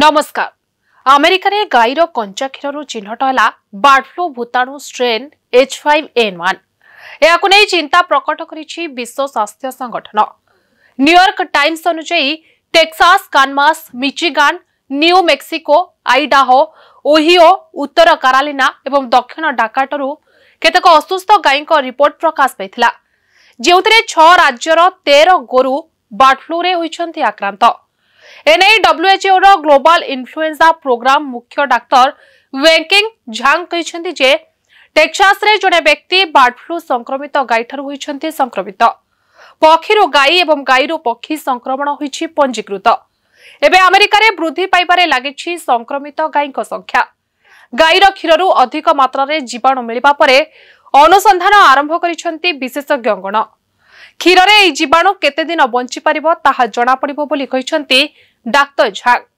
ନମସ୍କାର ଆମେରିକାରେ ଗାଈର କଞ୍ଚା କ୍ଷୀରରୁ ଚିହ୍ନଟ ହେଲା ବାର୍ଡଫ୍ଲୁ ଭୂତାଣୁ strain H five N one ଏହାକୁ ନେଇ ଚିନ୍ତା ପ୍ରକଟ କରିଛି ବିଶ୍ୱ ସ୍ୱାସ୍ଥ୍ୟ ସଂଗଠନ ନ୍ୟୁୟର୍କ ଟାଇମ୍ସ ଅନୁଯାୟୀ Texas Kansas Michigan New Mexico Idaho Ohio ଉତ୍ତର କାରାଲିନା ଏବଂ ଦକ୍ଷିଣ ଡାକାଟରୁ କେତେକ ଅସୁସ୍ଥ ଗାଈଙ୍କ ରିପୋର୍ଟ ପ୍ରକାଶ ପାଇଥିଲା ଯେଉଁଥିରେ ଛଅ ରାଜ୍ୟର ତେର ଗୋରୁ ବାର୍ଡଫ୍ଲୁରେ ହୋଇଛନ୍ତି ଆକ୍ରାନ୍ତ एने डब्ल्यूएचओ ग्लोबाल इनफ्लुएंजा प्रोग्राम मुख्य डाक्टर वेकिंग झांग कहते जे टेक्सास जड़े व्यक्ति बार्डफ्लू संक्रमित गाई संक्रमित पक्षी गाई और गाई पक्षी संक्रमण हो पंजीकृत एवं आमेरिकार वृद्धि पावे लगी संक्रमित गाई संख्या गाईर क्षीरू अधिक मात्रा जीवाणु मिलवा पर अनुसंधान आरंभ कर विशेषज्ञ गण କ୍ଷୀରରେ ଏହି ଜୀବାଣୁ କେତେଦିନ ବଞ୍ଚିପାରିବ ତାହା ଜଣାପଡ଼ିବ ବୋଲି କହିଛନ୍ତି ଡାକ୍ତର ଝାଙ୍ଗ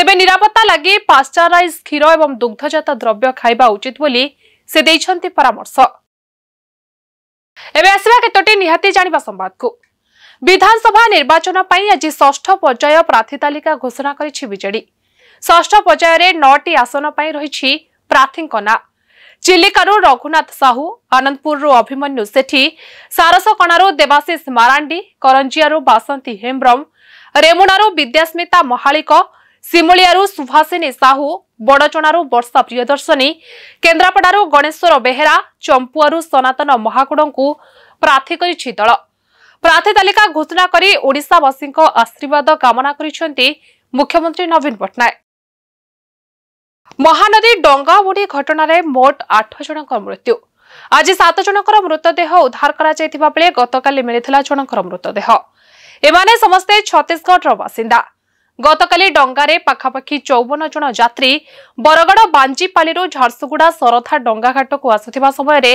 ତେବେ ନିରାପତ୍ତା ଲାଗି ପାଶ୍ଚରାଇଜ୍ କ୍ଷୀର ଏବଂ ଦୁଗ୍ଧଜାତ ଦ୍ରବ୍ୟ ଖାଇବା ଉଚିତ ବୋଲି ସେ ଦେଇଛନ୍ତି ପରାମର୍ଶ ଏବେ ଆସିବା କେତୋଟି ନିହାତି ଜାଣିବା ସମ୍ବାଦକୁ ବିଧାନସଭା ନିର୍ବାଚନ ପାଇଁ ଆଜି ଷଷ୍ଠ ପର୍ଯ୍ୟାୟ ପ୍ରାର୍ଥୀ ତାଲିକା ଘୋଷଣା କରିଛି ବିଜେଡି ଷଷ୍ଠ ପର୍ଯ୍ୟାୟରେ ନଅଟି ଆସନ ପାଇଁ ରହିଛି ପ୍ରାର୍ଥୀଙ୍କ ନାଁ ଚିଲିକାରୁ ରଘୁନାଥ ସାହୁ ଆନନ୍ଦପୁରରୁ ଅଭିମନ୍ୟୁ ସେଠୀ ସାରସକଣାରୁ ଦେବାଶିଷ ମାରାଣ୍ଡି କରଞ୍ଜିଆରୁ ବାସନ୍ତୀ ହେମ୍ବ୍ରମ ରେମୁଣାରୁ ବିଦ୍ୟାସ୍ମିତା ମହାଳିକ ସିମୁଳିଆରୁ ସୁଭାସିନୀ ସାହୁ ବଡ଼ଚଣାରୁ ବର୍ଷା ପ୍ରିୟଦର୍ଶନୀ କେନ୍ଦ୍ରାପଡ଼ାରୁ ଗଣେଶ୍ୱର ବେହେରା ଚମ୍ପୁଆରୁ ସନାତନ ମହାକୁଡ଼ଙ୍କୁ ପ୍ରାର୍ଥୀ କରିଛି ଦଳ ପ୍ରାର୍ଥୀ ତାଲିକା ଘୋଷଣା କରି ଓଡ଼ିଶାବାସୀଙ୍କ ଆଶୀର୍ବାଦ କାମନା କରିଛନ୍ତି ମୁଖ୍ୟମନ୍ତ୍ରୀ ନବୀନ ପଟ୍ଟନାୟକ ମହାନଦୀ ଡଙ୍ଗା ବୁଡ଼ି ଘଟଣାରେ ମୋଟ ଆଠ ଜଣଙ୍କ ମୃତ୍ୟୁ ଆଜି ସାତ ଜଣଙ୍କର ମୃତଦେହ ଉଦ୍ଧାର କରାଯାଇଥିବା ବେଳେ ଗତକାଲି ମିଳିଥିଲା ଜଣଙ୍କର ମୃତଦେହ ଏମାନେ ସମସ୍ତେ ଛତିଶଗଡ଼ର ବାସିନ୍ଦା ଗତକାଲି ଡଙ୍ଗାରେ ପାଖାପାଖି ଚଉବନ ଜଣ ଯାତ୍ରୀ ବରଗଡ଼ ବାଞ୍ଜିପାଲିରୁ ଝାରସୁଗୁଡ଼ା ସରଥା ଡଙ୍ଗାଘାଟକୁ ଆସୁଥିବା ସମୟରେ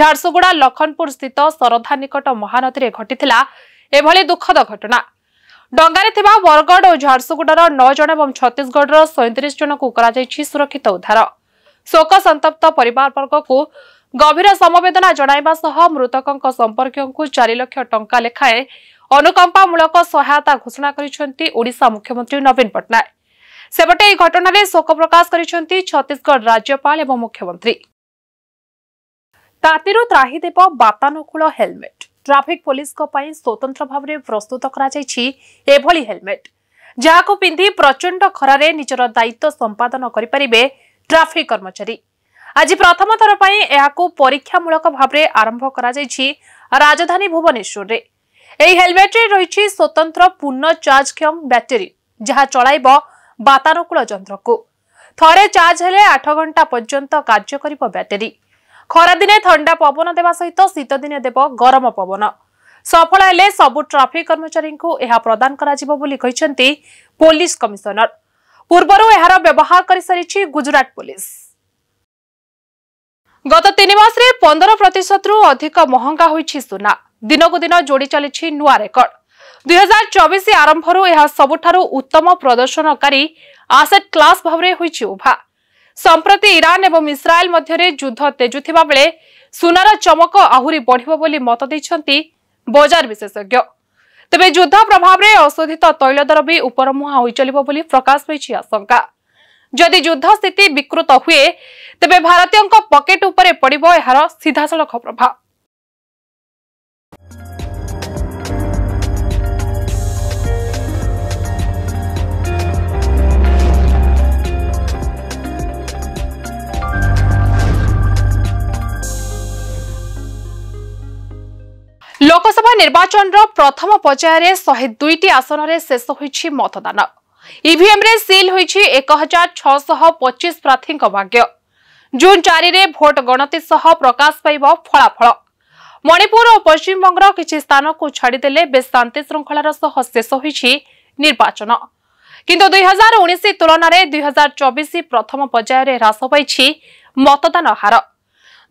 ଝାରସୁଗୁଡ଼ା ଲଖନପୁର ସ୍ଥିତ ସରଧା ନିକଟ ମହାନଦୀରେ ଘଟିଥିଲା ଏଭଳି ଦୁଃଖଦ ଘଟଣା ଡଙ୍ଗାରେ ଥିବା ବରଗଡ଼ ଓ ଝାରସୁଗୁଡ଼ାର ନଅ ଜଣ ଏବଂ ଛତିଶଗଡ଼ର ସଇଁତିରିଶ ଜଣଙ୍କୁ କରାଯାଇଛି ସୁରକ୍ଷିତ ଉଦ୍ଧାର ଶୋକ ସନ୍ତପ୍ତ ପରିବାରବର୍ଗକୁ ଗଭୀର ସମବେଦନା ଜଣାଇବା ସହ ମୃତକଙ୍କ ସମ୍ପର୍କୀୟଙ୍କୁ ଚାରି ଲକ୍ଷ ଟଙ୍କା ଲେଖାଏଁ ଅନୁକମ୍ପାମୂଳକ ସହାୟତା ଘୋଷଣା କରିଛନ୍ତି ଓଡ଼ିଶା ମୁଖ୍ୟମନ୍ତ୍ରୀ ନବୀନ ପଟ୍ଟନାୟକ ସେପଟେ ଏହି ଘଟଣାରେ ଶୋକ ପ୍ରକାଶ କରିଛନ୍ତି ଛତିଶଗଡ଼ ରାଜ୍ୟପାଳ ଏବଂ ମୁଖ୍ୟମନ୍ତ୍ରୀ ତାତିରୁ ତ୍ରାହିଦେବ ବାତାନୁକୂଳ ହେଲମେଟ୍ ଟ୍ରାଫିକ୍ ପୋଲିସଙ୍କ ପାଇଁ ସ୍ୱତନ୍ତ୍ର ଭାବରେ ପ୍ରସ୍ତୁତ କରାଯାଇଛି ଏଭଳି ହେଲମେଟ୍ ଯାହାକୁ ପିନ୍ଧି ପ୍ରଚଣ୍ଡ ଖରାରେ ନିଜର ଦାୟିତ୍ୱ ସମ୍ପାଦନ କରିପାରିବେ ଟ୍ରାଫିକ୍ କର୍ମଚାରୀ ଆଜି ପ୍ରଥମ ଥର ପାଇଁ ଏହାକୁ ପରୀକ୍ଷାମୂଳକ ଭାବରେ ଆରମ୍ଭ କରାଯାଇଛି ରାଜଧାନୀ ଭୁବନେଶ୍ୱରରେ ଏହି ହେଲମେଟ୍ରେ ରହିଛି ସ୍ୱତନ୍ତ୍ର ପୂର୍ଣ୍ଣ ଚାର୍ଜକ୍ଷମ ବ୍ୟାଟେରୀ ଯାହା ଚଳାଇବ ବାତାନୁକୂଳ ଯନ୍ତ୍ରକୁ ଥରେ ଚାର୍ଜ ହେଲେ ଆଠ ଘଣ୍ଟା ପର୍ଯ୍ୟନ୍ତ କାର୍ଯ୍ୟ କରିବ ବ୍ୟାଟେରୀ ଖରାଦିନେ ଥଣ୍ଡା ପବନ ଦେବା ସହିତ ଶୀତଦିନେ ଦେବ ଗରମ ପବନ ସଫଳ ହେଲେ ସବୁ ଟ୍ରାଫିକ କର୍ମଚାରୀଙ୍କୁ ଏହା ପ୍ରଦାନ କରାଯିବ ବୋଲି କହିଛନ୍ତି ପୋଲିସ କମିଶନର ପୂର୍ବରୁ ଏହାର ବ୍ୟବହାର କରିସାରିଛି ଗୁଜରାଟ ପୋଲିସ ଗତ ତିନି ମାସରେ ପନ୍ଦର ପ୍ରତିଶତରୁ ଅଧିକ ମହଙ୍ଗା ହୋଇଛି ସୁନା ଦିନକୁ ଦିନ ଯୋଡ଼ି ଚାଲିଛି ନୂଆ ରେକର୍ଡ ଦୁଇହଜାର ଚବିଶ ଆରମ୍ଭରୁ ଏହା ସବୁଠାରୁ ଉତ୍ତମ ପ୍ରଦର୍ଶନକାରୀ ଆସେଟ୍ କ୍ଲାସ୍ ଭାବରେ ହୋଇଛି ଉଭା ସମ୍ପ୍ରତି ଇରାନ୍ ଏବଂ ଇସ୍ରାଏଲ୍ ମଧ୍ୟରେ ଯୁଦ୍ଧ ତେଜୁଥିବା ବେଳେ ସୁନାର ଚମକ ଆହୁରି ବଢ଼ିବ ବୋଲି ମତ ଦେଇଛନ୍ତି ବଜାର ବିଶେଷଜ୍ଞ ତେବେ ଯୁଦ୍ଧ ପ୍ରଭାବରେ ଅଶୋଧିତ ତୈଳ ଦର ବି ଉପରମୁହାଁ ହୋଇଚାଲିବ ବୋଲି ପ୍ରକାଶ ପାଇଛି ଆଶଙ୍କା ଯଦି ଯୁଦ୍ଧ ସ୍ଥିତି ବିକୃତ ହୁଏ ତେବେ ଭାରତୀୟଙ୍କ ପକେଟ୍ ଉପରେ ପଡ଼ିବ ଏହାର ସିଧାସଳଖ ପ୍ରଭାବ ନିର୍ବାଚନର ପ୍ରଥମ ପର୍ଯ୍ୟାୟରେ ଶହେ ଦୁଇଟି ଆସନରେ ଶେଷ ହୋଇଛି ମତଦାନ ଇଭିଏମ୍ରେ ସିଲ୍ ହୋଇଛି ଏକ ହଜାର ଛଅଶହ ପଚିଶ ପ୍ରାର୍ଥୀଙ୍କ ଭାଗ୍ୟ ଜୁନ୍ ଚାରିରେ ଭୋଟ ଗଣତି ସହ ପ୍ରକାଶ ପାଇବ ଫଳାଫଳ ମଣିପୁର ଓ ପଶ୍ଚିମବଙ୍ଗର କିଛି ସ୍ଥାନକୁ ଛାଡ଼ିଦେଲେ ବେଶ୍ ଶାନ୍ତି ଶୃଙ୍ଖଳାର ସହ ଶେଷ ହୋଇଛି ନିର୍ବାଚନ କିନ୍ତୁ ଦୁଇ ହଜାର ଉଣେଇଶ ତୁଳନାରେ ଦୁଇ ହଜାର ଚବିଶ ପ୍ରଥମ ପର୍ଯ୍ୟାୟରେ ହ୍ରାସ ପାଇଛି ମତଦାନ ହାର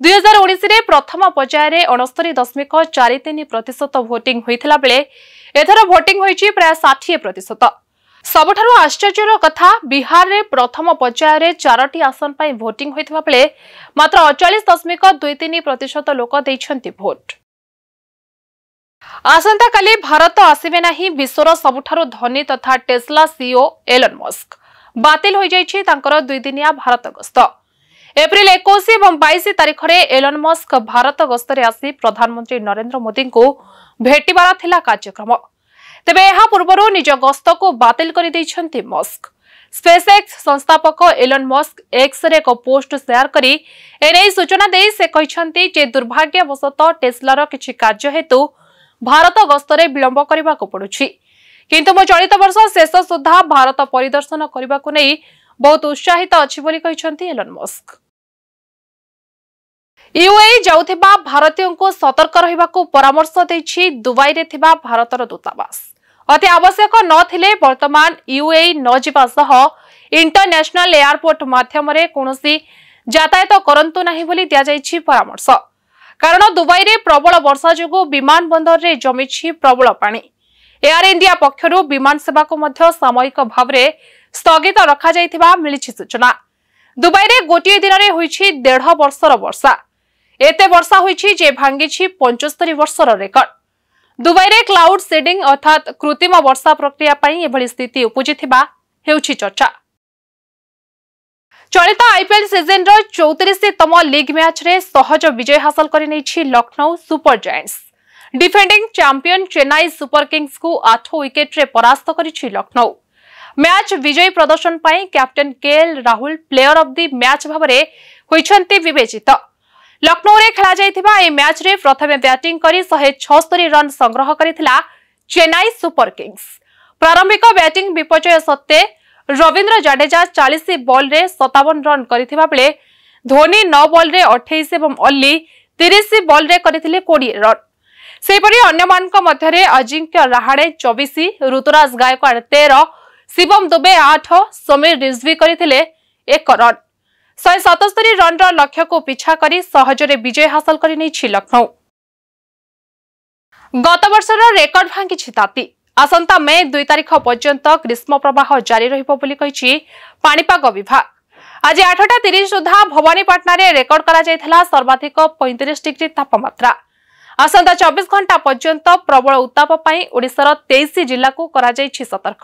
ଦୁଇହଜାର ଉଣେଇଶରେ ପ୍ରଥମ ପର୍ଯ୍ୟାୟରେ ଅଣସ୍ତରୀ ଦଶମିକ ଚାରି ତିନି ପ୍ରତିଶତ ଭୋଟିଂ ହୋଇଥିଲା ବେଳେ ଏଥର ଭୋଟିଂ ହୋଇଛି ପ୍ରାୟ ଷାଠିଏ ପ୍ରତିଶତ ସବୁଠାରୁ ଆଶ୍ଚର୍ଯ୍ୟର କଥା ବିହାରରେ ପ୍ରଥମ ପର୍ଯ୍ୟାୟରେ ଚାରୋଟି ଆସନ ପାଇଁ ଭୋଟିଂ ହୋଇଥିବା ବେଳେ ମାତ୍ର ଅଡ଼ଚାଳିଶ ଦଶମିକ ଦୁଇ ତିନି ପ୍ରତିଶତ ଲୋକ ଦେଇଛନ୍ତି ଭୋଟ ଆସନ୍ତାକାଲି ଭାରତ ଆସିବେ ନାହିଁ ବିଶ୍ୱର ସବୁଠାରୁ ଧନୀ ତଥା ଟେସ୍ଲା ସିଓ ଏଲନ୍ ମସ୍କ ବାତିଲ ହୋଇଯାଇଛି ତାଙ୍କର ଦୁଇଦିନିଆ ଭାରତ ଗସ୍ତ এপ্রিল একুশ এবং বাইশ তারিখে এলন মস্ক ভারত গস্তরে আসি প্রধানমন্ত্রী নরেন্দ্র মোদী ভেটবার লা কার্যক্রম তবে এহা পূর্বর নিজ গস্তক বাতিল করে দিয়েছেন মস্ক স্পেস এক্স সংস্থাপক এলন মস্ক এক্সরে এক পোস্ট সেয়ার করে এনে সূচনা দিয়ে সে যে দুর্ভাগ্যবশত টেসলার কিছু কার্য হেতু ভারত গস্তরে বিলম্ব করা পড়ুছি কিন্তু মু চলিত বর্ষ শেষ সুদ্ধা ভারত পরিদর্শন করা বহু উৎসাহিত অছি বলে এলন মস্ক ୟୁଏଇ ଯାଉଥିବା ଭାରତୀୟଙ୍କୁ ସତର୍କ ରହିବାକୁ ପରାମର୍ଶ ଦେଇଛି ଦୁବାଇରେ ଥିବା ଭାରତର ଦୂତାବାସ ଅତି ଆବଶ୍ୟକ ନଥିଲେ ବର୍ତ୍ତମାନ ୟୁଏଇ ନ ଯିବା ସହ ଇଣ୍ଟରନ୍ୟାସନାଲ ଏୟାରପୋର୍ଟ ମାଧ୍ୟମରେ କୌଣସି ଯାତାୟାତ କରନ୍ତୁ ନାହିଁ ବୋଲି ଦିଆଯାଇଛି ପରାମର୍ଶ କାରଣ ଦୁବାଇରେ ପ୍ରବଳ ବର୍ଷା ଯୋଗୁଁ ବିମାନ ବନ୍ଦରରେ ଜମିଛି ପ୍ରବଳ ପାଣି ଏୟାର ଇଣ୍ଡିଆ ପକ୍ଷରୁ ବିମାନ ସେବାକୁ ମଧ୍ୟ ସାମୟିକ ଭାବରେ ସ୍ଥଗିତ ରଖାଯାଇଥିବା ମିଳିଛି ସୂଚନା ଦୁବାଇରେ ଗୋଟିଏ ଦିନରେ ହୋଇଛି ଦେଢ଼ ବର୍ଷର ବର୍ଷା এতে বর্ষা হয়েছে যে ভাঙ্গিছি পঞ্চস্তরী বর্ষর রেকর্ড দুবাইরে ক্লাউড সিডিং অর্থাৎ কৃত্রিম বর্ষা প্রক্রিয়া এভাবে স্থিতি উপুজি ହେଉଛି ଚର୍ଚ୍ଚା ଚଳିତ ଆଇପିଏଲ୍ ସିଜନର ଚଉତିରିଶତମ ଲିଗ୍ ମ୍ୟାଚ୍ରେ ସହଜ ବିଜୟ ହାସଲ କରିନେଇଛି Lucknow Super Giants defending champion Chennai Super କିଙ୍ଗସକୁ ଆଠ ୱିକେଟ୍ରେ ପରାସ୍ତ କରିଛି ଲକ୍ଷ୍ନୌ ମ୍ୟାଚ୍ ବିଜୟୀ ପ୍ରଦର୍ଶନ ପାଇଁ captain KL Rahul player of the match ଭାବରେ ହୋଇଛନ୍ତି ବିବେଚିତ ଲକ୍ଷ୍ନୌରେ ଖେଳାଯାଇଥିବା ଏହି ମ୍ୟାଚ୍ରେ ପ୍ରଥମେ ବ୍ୟାଟିଂ କରି ଶହେ ଛଅସ୍ତରୀ ରନ୍ ସଂଗ୍ରହ କରିଥିଲା ଚେନ୍ନାଇ ସୁପର କିଙ୍ଗସ୍ ପ୍ରାରମ୍ଭିକ ବ୍ୟାଟିଂ ବିପର୍ଯ୍ୟୟ ସତ୍ତ୍ୱେ ରବୀନ୍ଦ୍ର ଜାଡେଜା ଚାଳିଶ ବଲ୍ରେ ସତାବନ ରନ୍ କରିଥିବା ବେଳେ ଧୋନି ନଅ ବଲ୍ରେ ଅଠେଇଶ ଏବଂ ଅଲ୍ଲୀ ତିରିଶ ବଲ୍ରେ କରିଥିଲେ କୋଡ଼ିଏ ରନ୍ ସେହିପରି ଅନ୍ୟମାନଙ୍କ ମଧ୍ୟରେ ଅଜିଙ୍କ୍ୟ ରାହାଡେ ଚବିଶ ଋତୁରାଜ ଗାୟକୱାଡ଼ ତେର ଶିବମ ଦୁବେ ଆଠ ସମୀର ରିଜଭି କରିଥିଲେ ଏକ ରନ୍ ଶହେ ସତସ୍ତରୀ ରନ୍ର ଲକ୍ଷ୍ୟକୁ ପିଛା କରି ସହଜରେ ବିଜୟ ହାସଲ କରିନେଇଛି ଲକ୍ଷ୍ନୌ ଗତବର୍ଷର ରେକର୍ଡ ଭାଙ୍ଗିଛି ତାତି ଆସନ୍ତା ମେ ଦୁଇ ତାରିଖ ପର୍ଯ୍ୟନ୍ତ ଗ୍ରୀଷ୍ମ ପ୍ରବାହ ଜାରି ରହିବ ବୋଲି କହିଛି ପାଣିପାଗ ବିଭାଗ ଆଜି ଆଠଟା ତିରିଶ ସୁଦ୍ଧା ଭବାନୀପାଟଣାରେ ରେକର୍ଡ କରାଯାଇଥିଲା ସର୍ବାଧିକ ପଇଁତିରିଶ ଡିଗ୍ରୀ ତାପମାତ୍ରା ଆସନ୍ତା ଚବିଶ ଘଣ୍ଟା ପର୍ଯ୍ୟନ୍ତ ପ୍ରବଳ ଉତ୍ତାପ ପାଇଁ ଓଡ଼ିଶାର ତେଇଶ ଜିଲ୍ଲାକୁ କରାଯାଇଛି ସତର୍କ